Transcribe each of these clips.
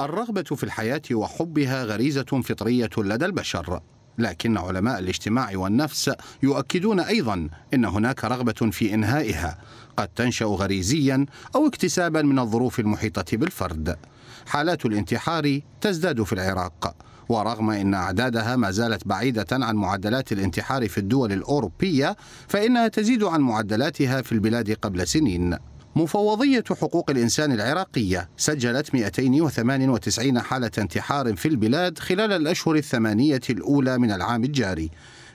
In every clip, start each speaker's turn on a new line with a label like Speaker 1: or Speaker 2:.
Speaker 1: الرغبة في الحياة وحبها غريزة فطرية لدى البشر لكن علماء الاجتماع والنفس يؤكدون أيضا أن هناك رغبة في إنهائها قد تنشأ غريزيا أو اكتسابا من الظروف المحيطة بالفرد حالات الانتحار تزداد في العراق ورغم ان اعدادها ما زالت بعيده عن معدلات الانتحار في الدول الاوروبيه فانها تزيد عن معدلاتها في البلاد قبل سنين مفوضية حقوق الإنسان العراقية سجلت 298 حالة انتحار في البلاد خلال الأشهر الثمانية الأولى من العام الجاري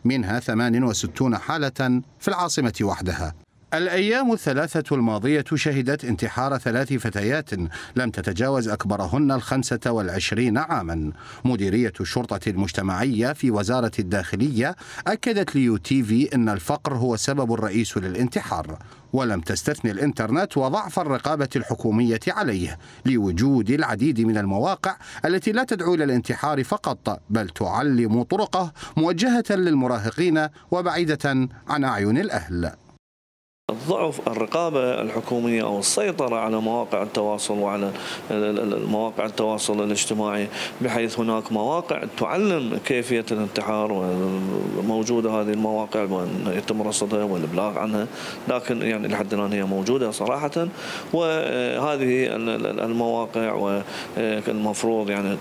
Speaker 1: منها 68 حالة في العاصمة وحدها الأيام الثلاثة الماضية شهدت انتحار ثلاث فتيات لم تتجاوز أكبرهن الخمسة والعشرين عاما مديرية الشرطة المجتمعية في وزارة الداخلية أكدت ليو تي في أن الفقر هو السبب الرئيس للانتحار ولم تستثني الانترنت وضعف الرقابة الحكومية عليه لوجود العديد من المواقع التي لا تدعو إلى الانتحار فقط بل تعلم طرقه موجهة للمراهقين وبعيدة عن أعين الأهل
Speaker 2: ضعف الرقابة الحكومية أو السيطرة على مواقع التواصل وعلى مواقع التواصل الاجتماعي بحيث هناك مواقع تعلم كيفية الانتحار وموجودة هذه المواقع وأن يتم رصدها والإبلاغ عنها لكن يعني لحد الآن هي موجودة صراحة وهذه المواقع والمفروض يعني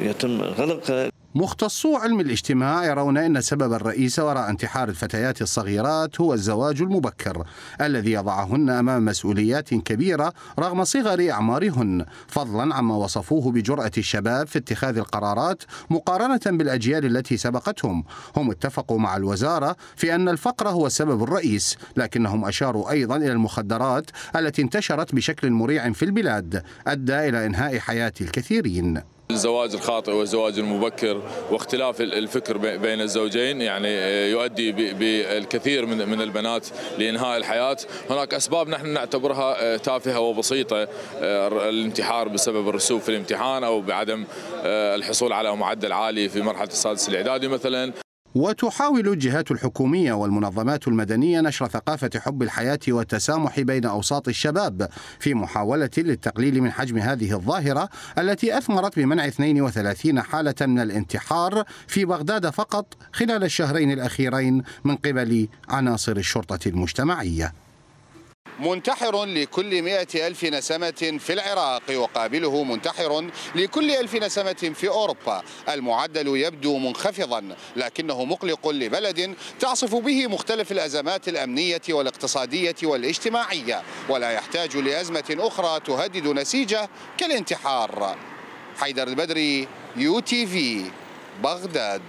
Speaker 2: يتم غلقها
Speaker 1: مختصو علم الاجتماع يرون أن السبب الرئيس وراء انتحار الفتيات الصغيرات هو الزواج المبكر الذي يضعهن أمام مسؤوليات كبيرة رغم صغر أعمارهن فضلا عما وصفوه بجرأة الشباب في اتخاذ القرارات مقارنة بالأجيال التي سبقتهم هم اتفقوا مع الوزارة في أن الفقر هو السبب الرئيس لكنهم أشاروا أيضا إلى المخدرات التي انتشرت بشكل مريع في البلاد أدى إلى إنهاء حياة الكثيرين
Speaker 3: الزواج الخاطئ والزواج المبكر واختلاف الفكر بين الزوجين يعني آه، يؤدي بالكثير من من البنات لانهاء الحياه، هناك اسباب نحن نعتبرها آه، تافهه وبسيطه آه، الانتحار بسبب الرسوب في الامتحان او بعدم الحصول على معدل عالي في مرحله السادس الاعدادي مثلا
Speaker 1: وتحاول الجهات الحكومية والمنظمات المدنية نشر ثقافة حب الحياة والتسامح بين أوساط الشباب في محاولة للتقليل من حجم هذه الظاهرة التي أثمرت بمنع 32 حالة من الانتحار في بغداد فقط خلال الشهرين الأخيرين من قبل عناصر الشرطة المجتمعية منتحر لكل مئة ألف نسمة في العراق وقابله منتحر لكل ألف نسمة في أوروبا المعدل يبدو منخفضا لكنه مقلق لبلد تعصف به مختلف الأزمات الأمنية والاقتصادية والاجتماعية ولا يحتاج لأزمة أخرى تهدد نسيجه كالانتحار حيدر البدري يو تي في بغداد